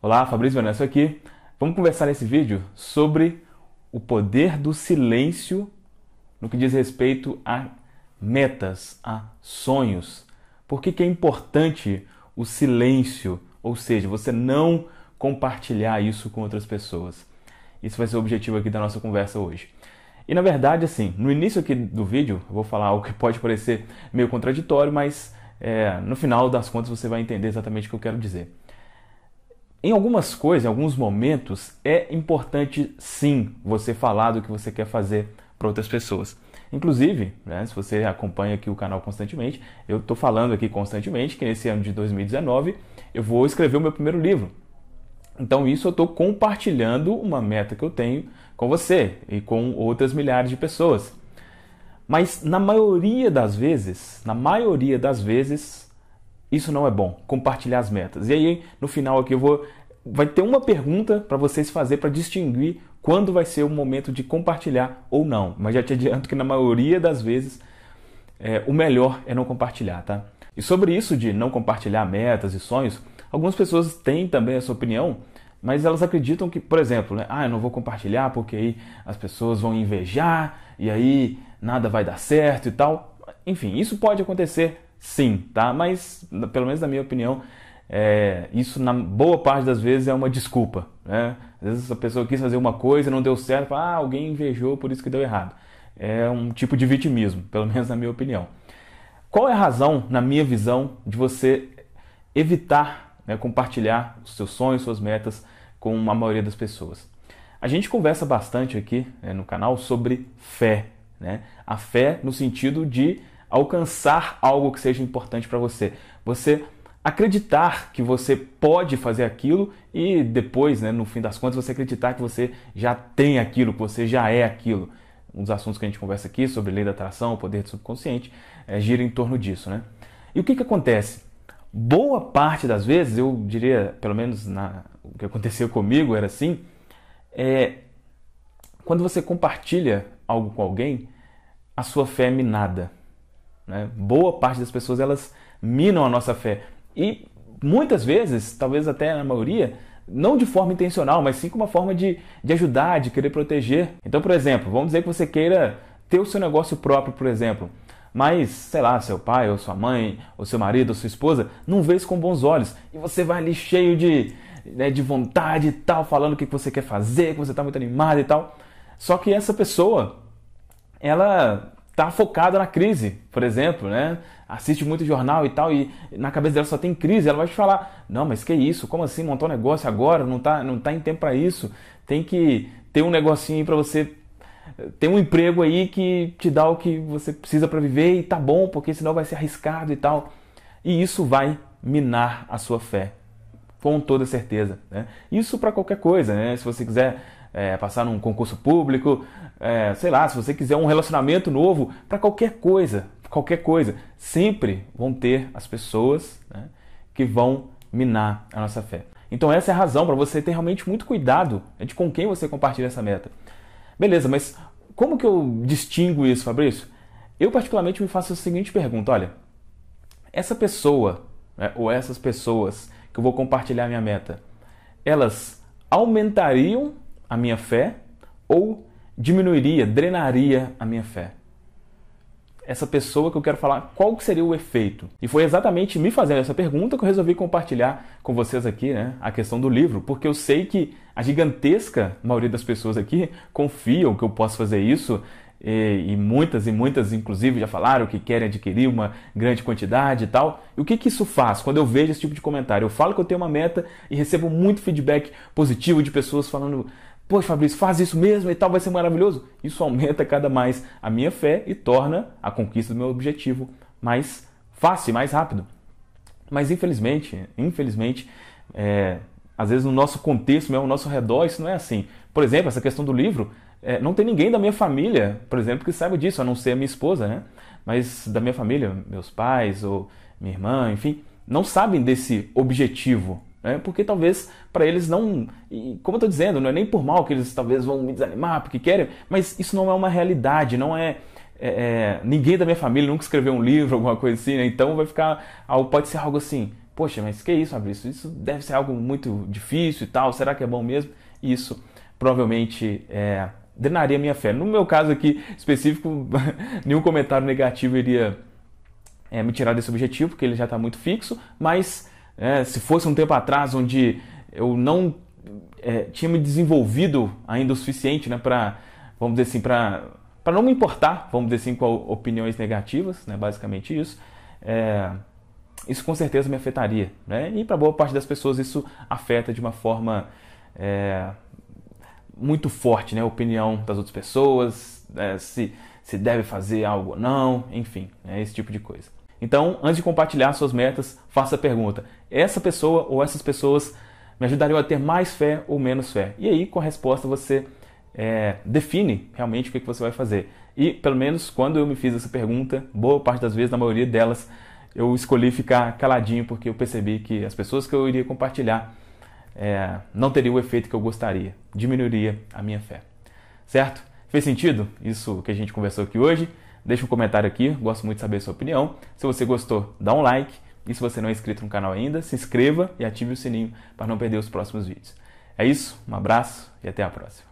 Olá, Fabrício Vanessa aqui. Vamos conversar nesse vídeo sobre o poder do silêncio no que diz respeito a metas, a sonhos. Por que, que é importante o silêncio, ou seja, você não compartilhar isso com outras pessoas? Isso vai ser o objetivo aqui da nossa conversa hoje. E na verdade, assim, no início aqui do vídeo, eu vou falar algo que pode parecer meio contraditório, mas é, no final das contas você vai entender exatamente o que eu quero dizer. Em algumas coisas, em alguns momentos, é importante sim você falar do que você quer fazer para outras pessoas. Inclusive, né, se você acompanha aqui o canal constantemente, eu estou falando aqui constantemente que nesse ano de 2019 eu vou escrever o meu primeiro livro. Então, isso eu estou compartilhando uma meta que eu tenho com você e com outras milhares de pessoas. Mas na maioria das vezes, na maioria das vezes, isso não é bom. Compartilhar as metas. E aí, no final aqui, eu vou. Vai ter uma pergunta para vocês fazer para distinguir quando vai ser o momento de compartilhar ou não. Mas já te adianto que na maioria das vezes é, o melhor é não compartilhar, tá? E sobre isso de não compartilhar metas e sonhos, algumas pessoas têm também essa opinião, mas elas acreditam que, por exemplo, né, ah, eu não vou compartilhar porque aí as pessoas vão invejar e aí nada vai dar certo e tal. Enfim, isso pode acontecer sim, tá? Mas, pelo menos na minha opinião, é, isso na boa parte das vezes é uma desculpa, né? Às vezes a pessoa quis fazer uma coisa, não deu certo, fala, ah, alguém invejou, por isso que deu errado. É um tipo de vitimismo, pelo menos na minha opinião. Qual é a razão, na minha visão, de você evitar né, compartilhar os seus sonhos, suas metas com a maioria das pessoas? A gente conversa bastante aqui né, no canal sobre fé, né? A fé no sentido de alcançar algo que seja importante para você. Você acreditar que você pode fazer aquilo e depois, né, no fim das contas, você acreditar que você já tem aquilo, que você já é aquilo. Um dos assuntos que a gente conversa aqui sobre lei da atração, poder do subconsciente, é, gira em torno disso, né? E o que, que acontece? Boa parte das vezes, eu diria, pelo menos na, o que aconteceu comigo era assim, é, quando você compartilha algo com alguém, a sua fé é minada. Né? Boa parte das pessoas elas minam a nossa fé. E muitas vezes, talvez até na maioria, não de forma intencional, mas sim com uma forma de, de ajudar, de querer proteger. Então, por exemplo, vamos dizer que você queira ter o seu negócio próprio, por exemplo. Mas, sei lá, seu pai, ou sua mãe, ou seu marido, ou sua esposa, não vê isso com bons olhos. E você vai ali cheio de, né, de vontade e tal, falando o que você quer fazer, que você está muito animado e tal. Só que essa pessoa, ela está focada na crise, por exemplo, né? Assiste muito jornal e tal, e na cabeça dela só tem crise, ela vai te falar, não, mas que isso? Como assim montar um negócio agora? Não tá, não tá em tempo para isso. Tem que ter um negocinho para você eh, ter um emprego aí que te dá o que você precisa para viver e tá bom, porque senão vai ser arriscado e tal. E isso vai minar a sua fé, com toda certeza. Né? Isso para qualquer coisa, né? Se você quiser é, passar num concurso público, é, sei lá, se você quiser um relacionamento novo, para qualquer coisa, qualquer coisa. Sempre vão ter as pessoas né, que vão minar a nossa fé. Então essa é a razão para você ter realmente muito cuidado né, de com quem você compartilha essa meta. Beleza, mas como que eu distingo isso, Fabrício? Eu particularmente me faço a seguinte pergunta, olha, essa pessoa né, ou essas pessoas que eu vou compartilhar minha meta, elas aumentariam a minha fé ou diminuiria, drenaria a minha fé? Essa pessoa que eu quero falar, qual que seria o efeito? E foi exatamente me fazendo essa pergunta que eu resolvi compartilhar com vocês aqui né, a questão do livro, porque eu sei que a gigantesca maioria das pessoas aqui confiam que eu posso fazer isso e, e, muitas e muitas, inclusive, já falaram que querem adquirir uma grande quantidade e tal. E o que, que isso faz quando eu vejo esse tipo de comentário? Eu falo que eu tenho uma meta e recebo muito feedback positivo de pessoas falando: Pois Fabrício, faz isso mesmo e tal, vai ser maravilhoso. Isso aumenta cada mais a minha fé e torna a conquista do meu objetivo mais fácil, mais rápido. Mas infelizmente, infelizmente, é, às vezes no nosso contexto, mesmo, no nosso redor, isso não é assim. Por exemplo, essa questão do livro, é, não tem ninguém da minha família, por exemplo, que saiba disso, a não ser a minha esposa, né? Mas da minha família, meus pais ou minha irmã, enfim, não sabem desse objetivo né? Porque talvez para eles não. como eu estou dizendo, não é nem por mal que eles talvez vão me desanimar porque querem, mas isso não é uma realidade, não é. é, é ninguém da minha família nunca escreveu um livro, alguma coisa assim, né? então vai ficar. Pode ser algo assim, poxa, mas que isso, Fabrício? Isso deve ser algo muito difícil e tal, será que é bom mesmo? Isso provavelmente é, drenaria minha fé. No meu caso aqui específico, nenhum comentário negativo iria é, me tirar desse objetivo, porque ele já está muito fixo, mas é, se fosse um tempo atrás onde eu não é, tinha me desenvolvido ainda o suficiente, né, para vamos dizer assim, para para não me importar, vamos dizer assim, com opiniões negativas, né, basicamente isso. É, isso com certeza me afetaria, né? E para boa parte das pessoas isso afeta de uma forma é, muito forte, né? A opinião das outras pessoas, né, se se deve fazer algo ou não, enfim, né, esse tipo de coisa. Então, antes de compartilhar suas metas, faça a pergunta: essa pessoa ou essas pessoas me ajudariam a ter mais fé ou menos fé? E aí, com a resposta, você é, define realmente o que, você vai fazer. E, pelo menos, quando eu me fiz essa pergunta, boa parte das vezes, na maioria delas, eu escolhi ficar caladinho porque eu percebi que as pessoas que eu iria compartilhar é, não teria o efeito que eu gostaria, diminuiria a minha fé. Certo? Fez sentido isso que a gente conversou aqui hoje? Deixa um comentário aqui, gosto muito de saber a sua opinião. Se você gostou, dá um like. E se você não é inscrito no canal ainda, se inscreva e ative o sininho para não perder os próximos vídeos. É isso, um abraço e até a próxima.